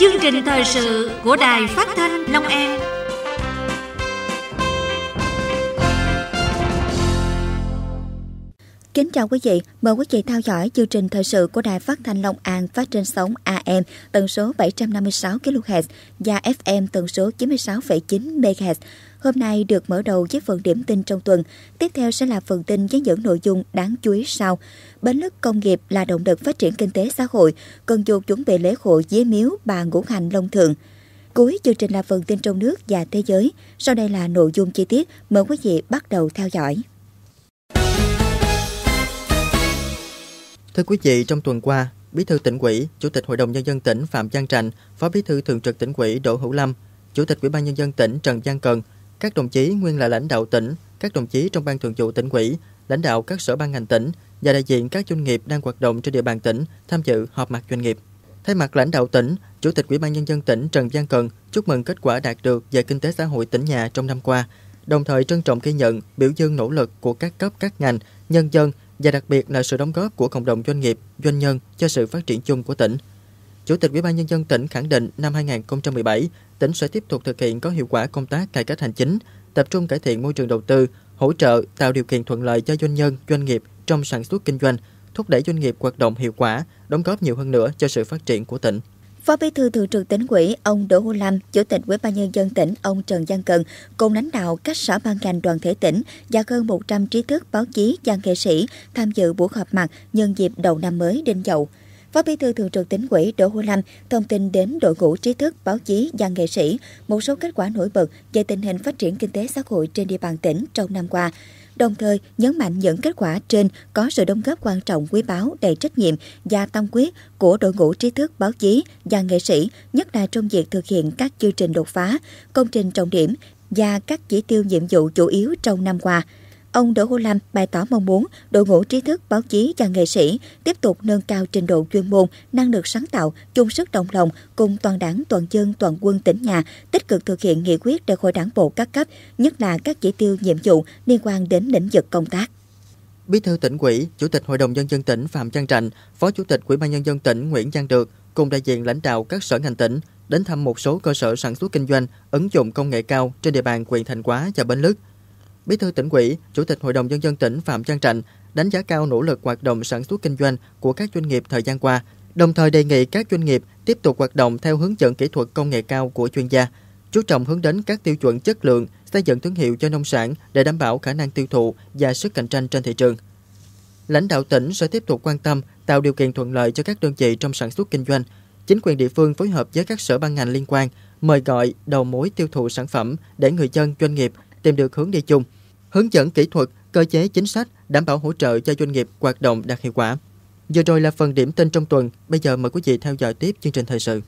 chương trình thời sự của Đài Phát thanh Long An. Kính chào quý vị, mời quý vị theo dõi chương trình thời sự của Đài Phát thanh Long An phát trên sóng AM tần số 756 kHz và FM tần số 96,9 MHz. Hôm nay được mở đầu với phần điểm tin trong tuần, tiếp theo sẽ là phần tin với những nội dung đáng chú ý sau. Bến lức công nghiệp là động lực phát triển kinh tế xã hội, cần dục chuẩn bị lễ hội dế miếu bà ngũ hành long thượng. Cuối chương trình là phần tin trong nước và thế giới, sau đây là nội dung chi tiết, mời quý vị bắt đầu theo dõi. Thưa quý vị, trong tuần qua, Bí thư tỉnh ủy, Chủ tịch Hội đồng nhân dân tỉnh Phạm Giang Trành, Phó Bí thư Thường trực tỉnh ủy Đỗ Hữu Lâm, Chủ tịch Ủy ban nhân dân tỉnh Trần Giang Cần các đồng chí nguyên là lãnh đạo tỉnh, các đồng chí trong ban thường vụ tỉnh ủy, lãnh đạo các sở ban ngành tỉnh và đại diện các doanh nghiệp đang hoạt động trên địa bàn tỉnh tham dự họp mặt doanh nghiệp. Thay mặt lãnh đạo tỉnh, Chủ tịch Ủy ban nhân dân tỉnh Trần Văn Cần chúc mừng kết quả đạt được về kinh tế xã hội tỉnh nhà trong năm qua, đồng thời trân trọng ghi nhận, biểu dương nỗ lực của các cấp các ngành, nhân dân và đặc biệt là sự đóng góp của cộng đồng doanh nghiệp, doanh nhân cho sự phát triển chung của tỉnh. Chủ tịch Ủy ban nhân dân tỉnh khẳng định năm 2017, tỉnh sẽ tiếp tục thực hiện có hiệu quả công tác cải cách hành chính, tập trung cải thiện môi trường đầu tư, hỗ trợ tạo điều kiện thuận lợi cho doanh nhân, doanh nghiệp trong sản xuất kinh doanh, thúc đẩy doanh nghiệp hoạt động hiệu quả, đóng góp nhiều hơn nữa cho sự phát triển của tỉnh. Phó Bí thư Thường trực tỉnh ủy ông Đỗ Hữu Lâm, Chủ tịch Ủy ban nhân dân tỉnh ông Trần Văn Cần cùng lãnh đạo các sở ban ngành đoàn thể tỉnh và hơn 100 trí thức, báo chí văn nghệ sĩ tham dự buổi họp mặt nhân dịp đầu năm mới Đinh Dậu. Phó Bí thư Thường trực Tỉnh ủy Đỗ Hữu Lâm thông tin đến đội ngũ trí thức, báo chí văn nghệ sĩ một số kết quả nổi bật về tình hình phát triển kinh tế xã hội trên địa bàn tỉnh trong năm qua đồng thời nhấn mạnh những kết quả trên có sự đóng góp quan trọng quý báu đầy trách nhiệm và tâm quyết của đội ngũ trí thức báo chí và nghệ sĩ, nhất là trong việc thực hiện các chương trình đột phá, công trình trọng điểm và các chỉ tiêu nhiệm vụ chủ yếu trong năm qua. Ông Đỗ Hữu Lâm bày tỏ mong muốn đội ngũ trí thức, báo chí và nghệ sĩ tiếp tục nâng cao trình độ chuyên môn, năng lực sáng tạo, chung sức đồng lòng cùng toàn đảng, toàn dân, toàn quân tỉnh nhà tích cực thực hiện nghị quyết đại hội đảng bộ các cấp, nhất là các chỉ tiêu nhiệm vụ liên quan đến lĩnh vực công tác. Bí thư tỉnh ủy, Chủ tịch Hội đồng nhân dân tỉnh Phạm Văn Trạnh, Phó Chủ tịch Ủy ban nhân dân tỉnh Nguyễn Giang Được cùng đại diện lãnh đạo các sở ngành tỉnh đến thăm một số cơ sở sản xuất kinh doanh ứng dụng công nghệ cao trên địa bàn huyện Thành Quá và Bến Lức. Bí thư tỉnh ủy, Chủ tịch Hội đồng Nhân dân tỉnh Phạm Trang Trạnh đánh giá cao nỗ lực hoạt động sản xuất kinh doanh của các doanh nghiệp thời gian qua, đồng thời đề nghị các doanh nghiệp tiếp tục hoạt động theo hướng dẫn kỹ thuật công nghệ cao của chuyên gia, chú trọng hướng đến các tiêu chuẩn chất lượng, xây dựng thương hiệu cho nông sản để đảm bảo khả năng tiêu thụ và sức cạnh tranh trên thị trường. Lãnh đạo tỉnh sẽ tiếp tục quan tâm tạo điều kiện thuận lợi cho các đơn vị trong sản xuất kinh doanh. Chính quyền địa phương phối hợp với các sở ban ngành liên quan mời gọi đầu mối tiêu thụ sản phẩm để người dân doanh nghiệp tìm được hướng đi chung – hướng dẫn kỹ thuật, cơ chế chính sách đảm bảo hỗ trợ cho doanh nghiệp hoạt động đạt hiệu quả. Vừa rồi là phần điểm tin trong tuần, bây giờ mời quý vị theo dõi tiếp chương trình thời sự.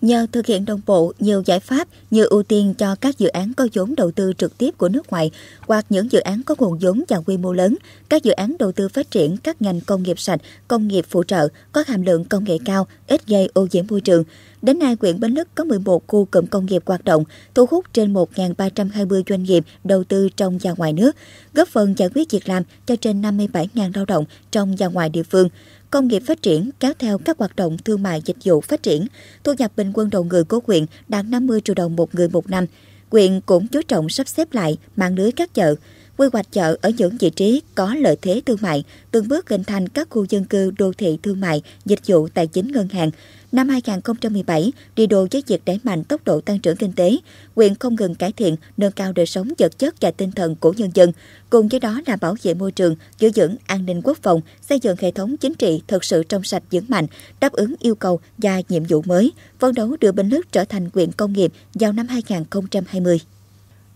Nhờ thực hiện đồng bộ nhiều giải pháp như ưu tiên cho các dự án có vốn đầu tư trực tiếp của nước ngoài hoặc những dự án có nguồn vốn và quy mô lớn, các dự án đầu tư phát triển các ngành công nghiệp sạch, công nghiệp phụ trợ có hàm lượng công nghệ cao, ít gây ô nhiễm môi trường, Đến nay, quyện Bến Lức có 11 khu cụm công nghiệp hoạt động, thu hút trên 1.320 doanh nghiệp đầu tư trong và ngoài nước, góp phần giải quyết việc làm cho trên 57.000 lao động trong và ngoài địa phương. Công nghiệp phát triển kéo theo các hoạt động thương mại dịch vụ phát triển, thu nhập bình quân đầu người của quyện đạt 50 triệu đồng một người một năm. Quyện cũng chú trọng sắp xếp lại mạng lưới các chợ, quy hoạch chợ ở những vị trí có lợi thế thương mại, từng bước hình thành các khu dân cư đô thị thương mại, dịch vụ tài chính ngân hàng. Năm 2017, đi đôi với việc đẩy mạnh tốc độ tăng trưởng kinh tế, quyền không ngừng cải thiện, nâng cao đời sống vật chất và tinh thần của nhân dân, cùng với đó là bảo vệ môi trường, giữ vững an ninh quốc phòng, xây dựng hệ thống chính trị thực sự trong sạch vững mạnh, đáp ứng yêu cầu và nhiệm vụ mới, phấn đấu đưa Bình Lức trở thành huyện công nghiệp vào năm 2020.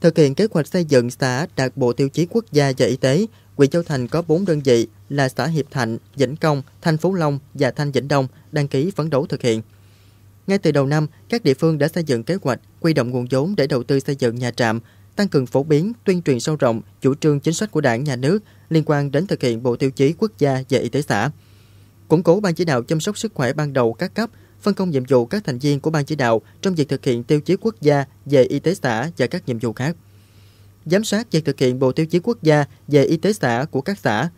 Thực hiện kế hoạch xây dựng xã đạt bộ tiêu chí quốc gia về y tế, huyện Châu Thành có 4 đơn vị là xã Hiệp Thạnh, Vĩnh Công, Thanh Phú Long và Thanh Vĩnh Đông đăng ký phấn đấu thực hiện. Ngay từ đầu năm, các địa phương đã xây dựng kế hoạch quy động nguồn vốn để đầu tư xây dựng nhà trạm, tăng cường phổ biến, tuyên truyền sâu rộng chủ trương chính sách của Đảng, Nhà nước liên quan đến thực hiện bộ tiêu chí quốc gia về y tế xã. Củng cố ban chỉ đạo chăm sóc sức khỏe ban đầu các cấp – phân công nhiệm vụ các thành viên của ban chỉ đạo trong việc thực hiện tiêu chí quốc gia về y tế xã và các nhiệm vụ khác. Giám sát việc thực hiện bộ tiêu chí quốc gia về y tế xã của các xã.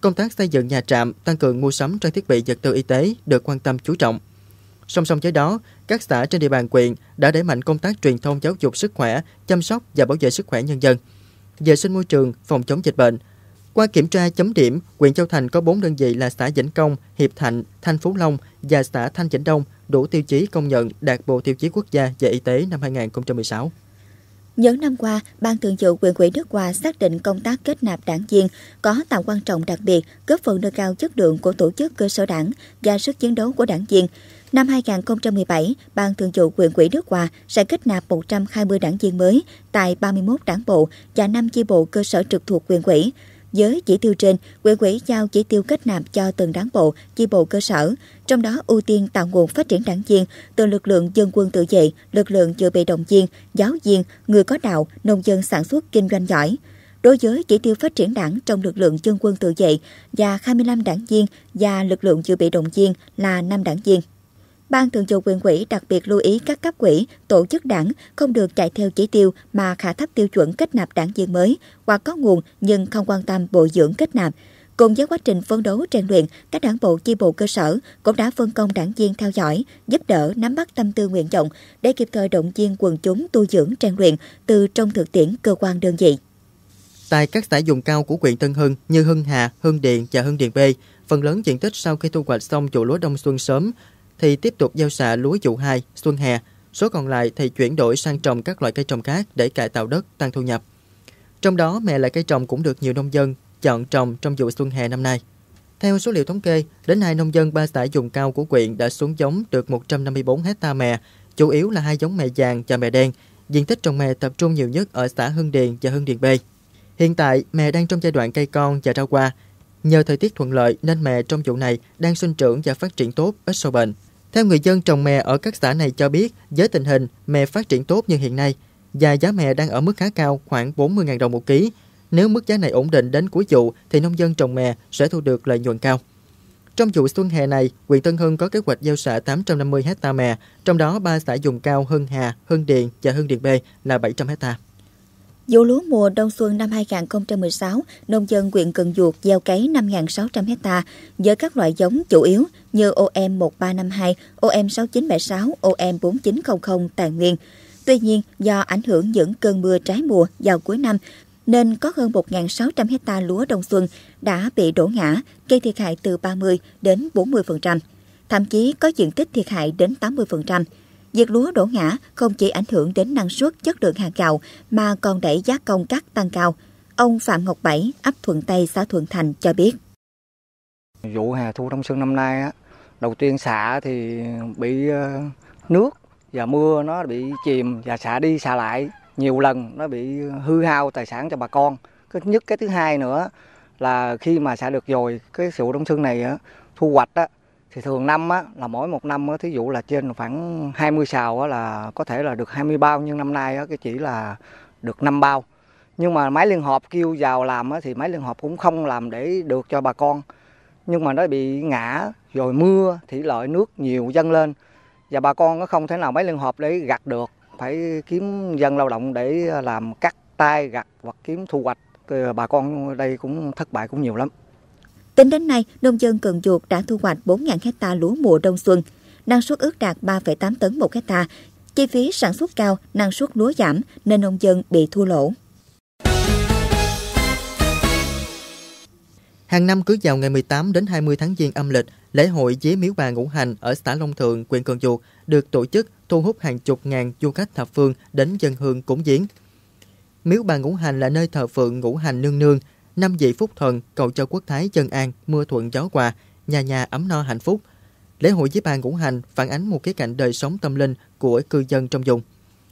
Công tác xây dựng nhà trạm, tăng cường mua sắm trang thiết bị vật tư y tế được quan tâm chú trọng. Song song với đó, các xã trên địa bàn quyện đã đẩy mạnh công tác truyền thông giáo dục sức khỏe, chăm sóc và bảo vệ sức khỏe nhân dân. Vệ sinh môi trường, phòng chống dịch bệnh – qua kiểm tra chấm điểm, huyện Châu Thành có 4 đơn vị là xã Vĩnh Công, Hiệp Thạnh, Thanh Phú Long và xã Thanh Vĩnh Đông đủ tiêu chí công nhận đạt Bộ Tiêu chí Quốc gia về Y tế năm 2016. Những năm qua, Ban Thường vụ huyện ủy Đức Hòa xác định công tác kết nạp đảng viên có tầm quan trọng đặc biệt, góp phần nâng cao chất lượng của tổ chức cơ sở đảng và sức chiến đấu của đảng viên. Năm 2017, Ban Thường vụ huyện ủy Đức Hòa sẽ kết nạp 120 đảng viên mới tại 31 đảng bộ và 5 chi bộ cơ sở trực thuộc huyện ủy. Với chỉ tiêu trên, quỹ quỹ giao chỉ tiêu kết nạp cho từng đảng bộ, chi bộ cơ sở, trong đó ưu tiên tạo nguồn phát triển đảng viên từ lực lượng dân quân tự vệ, lực lượng dự bị động viên, giáo viên, người có đạo, nông dân sản xuất kinh doanh giỏi. Đối với chỉ tiêu phát triển đảng trong lực lượng dân quân tự vệ và 25 đảng viên và lực lượng dự bị động viên là 5 đảng viên. Ban Thường vụ quyền quỹ đặc biệt lưu ý các cấp quỹ, tổ chức đảng không được chạy theo chỉ tiêu mà khả thấp tiêu chuẩn kết nạp đảng viên mới hoặc có nguồn nhưng không quan tâm bồi dưỡng kết nạp. Cùng với quá trình phân đấu rèn luyện, các đảng bộ chi bộ cơ sở cũng đã phân công đảng viên theo dõi, giúp đỡ nắm bắt tâm tư nguyện vọng để kịp thời động viên quần chúng tu dưỡng rèn luyện từ trong thực tiễn cơ quan đơn vị. Tại các xã vùng cao của huyện Tân Hưng như Hưng Hà, Hưng Điện và Hưng Điện B, phần lớn diện tích sau khi thu hoạch xong vụ lúa đông xuân sớm thì tiếp tục gieo xạ lúa vụ 2, xuân hè. Số còn lại thì chuyển đổi sang trồng các loại cây trồng khác để cải tạo đất, tăng thu nhập. Trong đó, mẹ lại cây trồng cũng được nhiều nông dân chọn trồng trong vụ xuân hè năm nay. Theo số liệu thống kê, đến nay nông dân ba xã vùng cao của quyện đã xuống giống được 154 hecta mè, chủ yếu là hai giống mè vàng và mè đen. Diện tích trồng mè tập trung nhiều nhất ở xã Hưng Điền và Hưng Điền B. Hiện tại, mè đang trong giai đoạn cây con và rau qua, Nhờ thời tiết thuận lợi nên mè trong vụ này đang sinh trưởng và phát triển tốt, ít sâu bệnh. Theo người dân trồng mè ở các xã này cho biết, với tình hình mè phát triển tốt như hiện nay và giá mè đang ở mức khá cao khoảng 40.000 đồng một ký. Nếu mức giá này ổn định đến cuối vụ thì nông dân trồng mè sẽ thu được lợi nhuận cao. Trong vụ xuân hè này, huyện Tân Hưng có kế hoạch gieo xạ 850 hecta mè, trong đó 3 xã dùng cao Hưng Hà, Hưng Điền và Hưng Điền B là 700 hecta. Vụ lúa mùa đông xuân năm 2016, nông dân huyện Cần Duộc gieo cấy 5.600 hecta với các loại giống chủ yếu như OM1352, OM6976, OM4900 tài nguyên. Tuy nhiên, do ảnh hưởng những cơn mưa trái mùa vào cuối năm, nên có hơn 1.600 hecta lúa đông xuân đã bị đổ ngã, gây thiệt hại từ 30 đến 40%, thậm chí có diện tích thiệt hại đến 80%. Việc lúa đổ ngã không chỉ ảnh hưởng đến năng suất chất lượng hàng gạo mà còn đẩy giá công cắt tăng cao. Ông Phạm Ngọc Bảy, ấp Thuận Tây, xã Thuận Thành cho biết. Vụ hè thu đông xuân năm nay, á, đầu tiên xạ thì bị ờ, nước và mưa nó bị chìm và xạ đi xạ lại nhiều lần nó bị hư hao tài sản cho bà con. Cái nhất cái thứ hai nữa là khi mà xạ được rồi cái vụ đông xuân này thu hoạch á, thì thường năm á, là mỗi một năm á, thí dụ là trên khoảng 20 sào là có thể là được 20 bao nhưng năm nay á, cái chỉ là được 5 bao nhưng mà máy liên hợp kêu vào làm á, thì máy liên hợp cũng không làm để được cho bà con nhưng mà nó bị ngã rồi mưa thì lợi nước nhiều dâng lên và bà con nó không thể nào máy liên hợp để gặt được phải kiếm dân lao động để làm cắt tay gặt hoặc kiếm thu hoạch thì bà con đây cũng thất bại cũng nhiều lắm Tính đến nay, nông dân Cần Duộc đã thu hoạch 4.000 hecta lúa mùa đông xuân, năng suất ước đạt 3,8 tấn một hecta. Chi phí sản xuất cao, năng suất lúa giảm nên nông dân bị thua lỗ. Hàng năm cứ vào ngày 18 đến 20 tháng Giêng âm lịch, lễ hội Dế Miếu Bà Ngũ Hành ở xã Long Thượng, huyện Cần Duộc được tổ chức thu hút hàng chục ngàn du khách thập phương đến dân hương cúng giếng. Miếu Bà Ngũ Hành là nơi thờ phượng Ngũ Hành Nương Nương, năm vị phúc thần cầu cho quốc thái dân an, mưa thuận gió hòa, nhà nhà ấm no hạnh phúc. Lễ hội Diếp An Ngũ Hành phản ánh một khía cạnh đời sống tâm linh của cư dân trong vùng.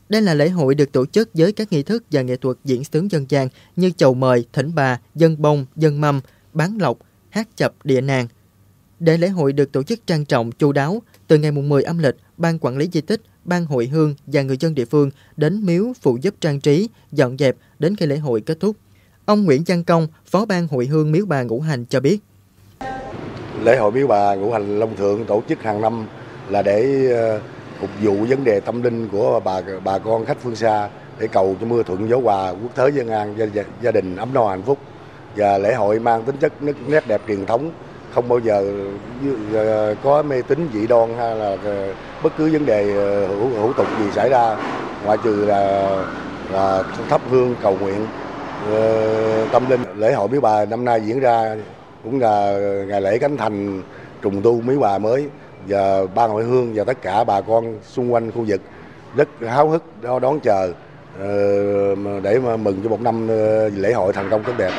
Đây là lễ hội được tổ chức với các nghi thức và nghệ thuật diễn sướng dân gian như chầu mời, thỉnh bà, dân bông, dân mâm, bán lộc, hát chập địa nàng. Để lễ hội được tổ chức trang trọng, chu đáo, từ ngày mùng 10 âm lịch, ban quản lý di tích, ban hội hương và người dân địa phương đến miếu phụ giúp trang trí, dọn dẹp đến khi lễ hội kết thúc. Ông Nguyễn Văn Công, Phó ban Hội hương Miếu Bà Ngũ Hành cho biết. Lễ hội Miếu Bà Ngũ Hành Long Thượng tổ chức hàng năm là để ờ, phục vụ vấn đề tâm linh của bà bà con khách phương xa để cầu cho mưa thuận gió hòa, quốc thế dân an, gia, gia đình ấm no hạnh phúc. Và lễ hội mang tính chất nét đẹp truyền thống, không bao giờ ờ, có mê tín dị đoan hay là ờ, bất cứ vấn đề hữu, hữu tục gì xảy ra, ngoại trừ là, là thắp hương cầu nguyện Ờ, tâm linh. Lễ hội Miếu Bà năm nay diễn ra cũng là ngày lễ Cánh Thành trùng tu Miếu Bà mới và ban hội hương và tất cả bà con xung quanh khu vực rất háo hức đón chờ ờ, để mà mừng cho một năm ờ, lễ hội thành công tốt đẹp.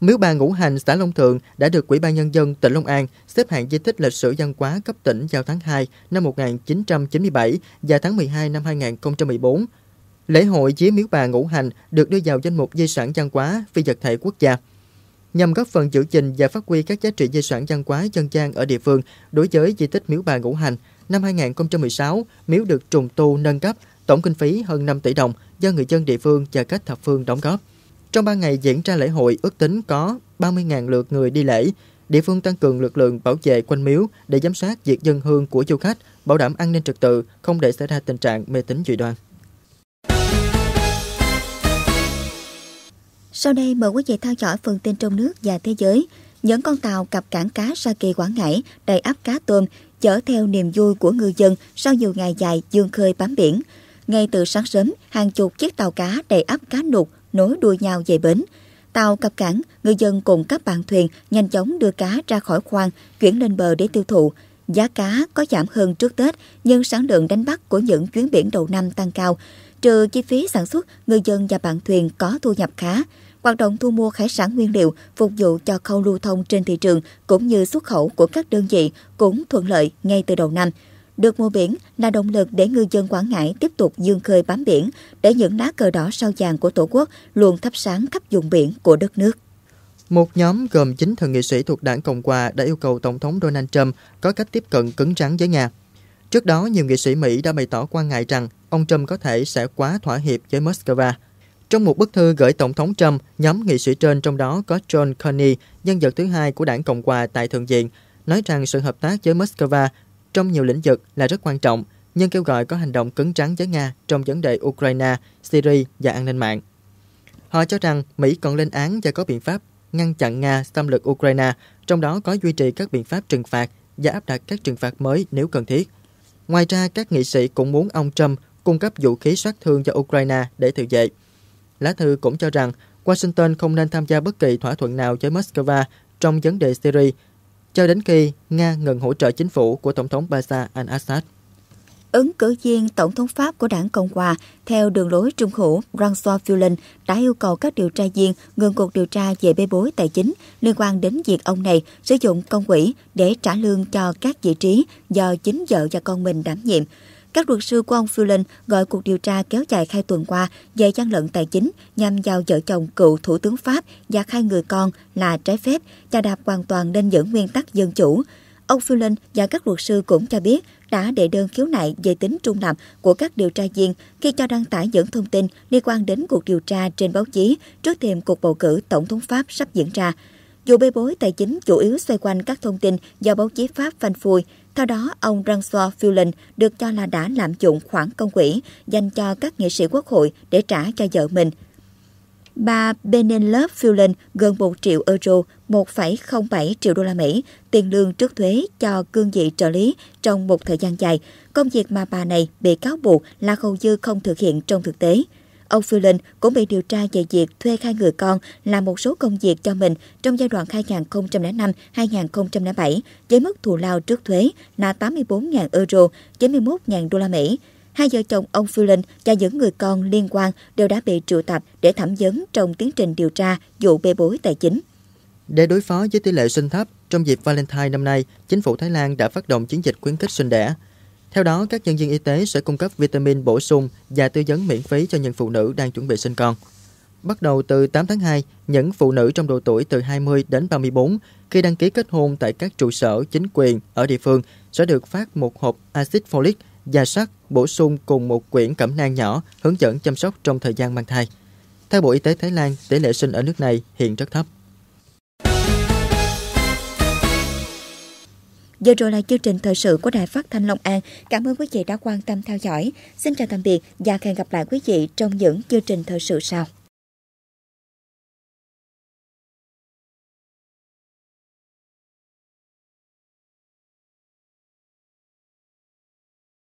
Miếu bà Ngũ Hành, xã Long Thượng đã được Ủy ban Nhân dân tỉnh Long An xếp hạng di tích lịch sử văn hóa cấp tỉnh vào tháng 2 năm 1997 và tháng 12 năm 2014 Lễ hội Chí Miếu Bà Ngũ Hành được đưa vào danh mục di sản văn hóa phi vật thể quốc gia nhằm góp phần giữ gìn và phát huy các giá trị di sản văn hóa dân gian ở địa phương đối với di tích Miếu Bà Ngũ Hành. Năm 2016, miếu được trùng tu nâng cấp, tổng kinh phí hơn 5 tỷ đồng do người dân địa phương và các thập phương đóng góp. Trong 3 ngày diễn ra lễ hội, ước tính có 30.000 lượt người đi lễ. Địa phương tăng cường lực lượng bảo vệ quanh miếu để giám sát việc dân hương của du khách, bảo đảm an ninh trật tự, không để xảy ra tình trạng mê tín dị đoan. Sau đây mời quý vị theo dõi phần tin trong nước và thế giới. Những con tàu cập cảng cá Sa Kỳ Quảng Ngãi đầy ắp cá tôm chở theo niềm vui của ngư dân sau nhiều ngày dài dương khơi bám biển. Ngay từ sáng sớm, hàng chục chiếc tàu cá đầy ắp cá nục nối đuôi nhau về bến. Tàu cập cảng, người dân cùng các bạn thuyền nhanh chóng đưa cá ra khỏi khoang, chuyển lên bờ để tiêu thụ. Giá cá có giảm hơn trước Tết, nhưng sản lượng đánh bắt của những chuyến biển đầu năm tăng cao. Trừ chi phí sản xuất, người dân và bạn thuyền có thu nhập khá. Hoạt động thu mua hải sản nguyên liệu phục vụ cho khâu lưu thông trên thị trường cũng như xuất khẩu của các đơn vị cũng thuận lợi ngay từ đầu năm. Được mùa biển là động lực để ngư dân Quảng Ngãi tiếp tục dương khơi bám biển, để những lá cờ đỏ sao vàng của Tổ quốc luôn thắp sáng khắp vùng biển của đất nước. Một nhóm gồm 9 thượng nghị sĩ thuộc đảng Cộng hòa đã yêu cầu Tổng thống Donald Trump có cách tiếp cận cứng rắn với Nga. Trước đó, nhiều nghị sĩ Mỹ đã bày tỏ quan ngại rằng ông Trump có thể sẽ quá thỏa hiệp với Moscow. Trong một bức thư gửi Tổng thống Trump, nhóm nghị sĩ trên trong đó có John Carney, nhân vật thứ hai của đảng Cộng hòa tại Thượng viện, nói rằng sự hợp tác với Moscow trong nhiều lĩnh vực là rất quan trọng, nhưng kêu gọi có hành động cứng rắn với Nga trong vấn đề Ukraine, Syria và an ninh mạng. Họ cho rằng Mỹ còn lên án và có biện pháp ngăn chặn Nga xâm lược Ukraine, trong đó có duy trì các biện pháp trừng phạt và áp đặt các trừng phạt mới nếu cần thiết. Ngoài ra, các nghị sĩ cũng muốn ông Trump cung cấp vũ khí sát thương cho Ukraine để tự vệ. Lá thư cũng cho rằng Washington không nên tham gia bất kỳ thỏa thuận nào với Moscow trong vấn đề Syria cho đến khi Nga ngừng hỗ trợ chính phủ của Tổng thống Bashar al-Assad. Ứng cử viên Tổng thống Pháp của đảng Cộng hòa theo đường lối trung hữu François Fillon đã yêu cầu các điều tra viên ngừng cuộc điều tra về bê bối tài chính liên quan đến việc ông này sử dụng công quỹ để trả lương cho các vị trí do chính vợ và con mình đảm nhiệm. Các luật sư của ông Phelan gọi cuộc điều tra kéo dài hai tuần qua về gian lận tài chính nhằm vào vợ chồng cựu Thủ tướng Pháp và hai người con là trái phép, chà đạp hoàn toàn lên những nguyên tắc dân chủ. Ông Phelan và các luật sư cũng cho biết đã đệ đơn khiếu nại về tính trung lập của các điều tra viên khi cho đăng tải những thông tin liên quan đến cuộc điều tra trên báo chí trước thềm cuộc bầu cử Tổng thống Pháp sắp diễn ra. Dù bê bối tài chính chủ yếu xoay quanh các thông tin do báo chí Pháp phanh phui, theo đó, ông François Fillon được cho là đã lạm dụng khoản công quỹ dành cho các nghị sĩ quốc hội để trả cho vợ mình. Bà Benelov Fillon gần 1 triệu euro, 1,07 triệu đô la Mỹ, tiền lương trước thuế cho cương vị trợ lý trong một thời gian dài, công việc mà bà này bị cáo buộc là hầu dư không thực hiện trong thực tế. Ông Phelan cũng bị điều tra về việc thuê hai người con làm một số công việc cho mình trong giai đoạn 2005-2007 với mức thù lao trước thuế là 84.000 euro, 91.000 đô la Mỹ. Hai vợ chồng ông Phelan và những người con liên quan đều đã bị triệu tập để thẩm vấn trong tiến trình điều tra vụ bê bối tài chính. Để đối phó với tỷ lệ sinh thấp, trong dịp Valentine năm nay, chính phủ Thái Lan đã phát động chiến dịch khuyến khích sinh đẻ. Theo đó, các nhân viên y tế sẽ cung cấp vitamin bổ sung và tư vấn miễn phí cho những phụ nữ đang chuẩn bị sinh con. Bắt đầu từ 8 tháng 2, những phụ nữ trong độ tuổi từ 20 đến 34 khi đăng ký kết hôn tại các trụ sở chính quyền ở địa phương sẽ được phát một hộp axit folic và sắt bổ sung cùng một quyển cẩm nang nhỏ hướng dẫn chăm sóc trong thời gian mang thai. Theo Bộ Y tế Thái Lan, tỷ lệ sinh ở nước này hiện rất thấp. Giờ rồi là chương trình thời sự của Đài Phát thanh Long An. Cảm ơn quý vị đã quan tâm theo dõi. Xin chào tạm biệt và hẹn gặp lại quý vị trong những chương trình thời sự sau.